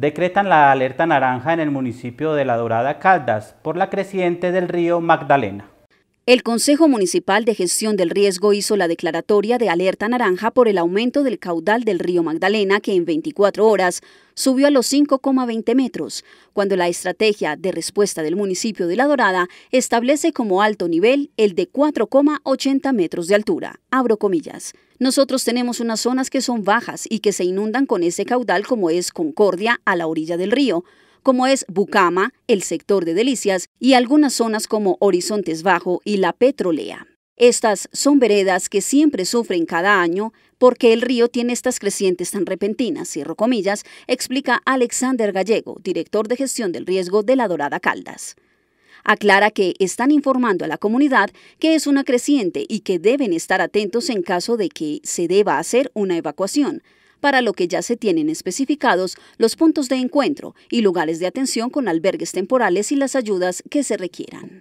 decretan la alerta naranja en el municipio de La Dorada Caldas por la creciente del río Magdalena. El Consejo Municipal de Gestión del Riesgo hizo la declaratoria de alerta naranja por el aumento del caudal del río Magdalena, que en 24 horas subió a los 5,20 metros, cuando la estrategia de respuesta del municipio de La Dorada establece como alto nivel el de 4,80 metros de altura. Abro comillas. Nosotros tenemos unas zonas que son bajas y que se inundan con ese caudal como es Concordia a la orilla del río como es Bucama, el sector de Delicias y algunas zonas como Horizontes Bajo y La Petrolea. Estas son veredas que siempre sufren cada año porque el río tiene estas crecientes tan repentinas, cierro comillas, explica Alexander Gallego, director de gestión del riesgo de la Dorada Caldas. Aclara que están informando a la comunidad que es una creciente y que deben estar atentos en caso de que se deba hacer una evacuación, para lo que ya se tienen especificados los puntos de encuentro y lugares de atención con albergues temporales y las ayudas que se requieran.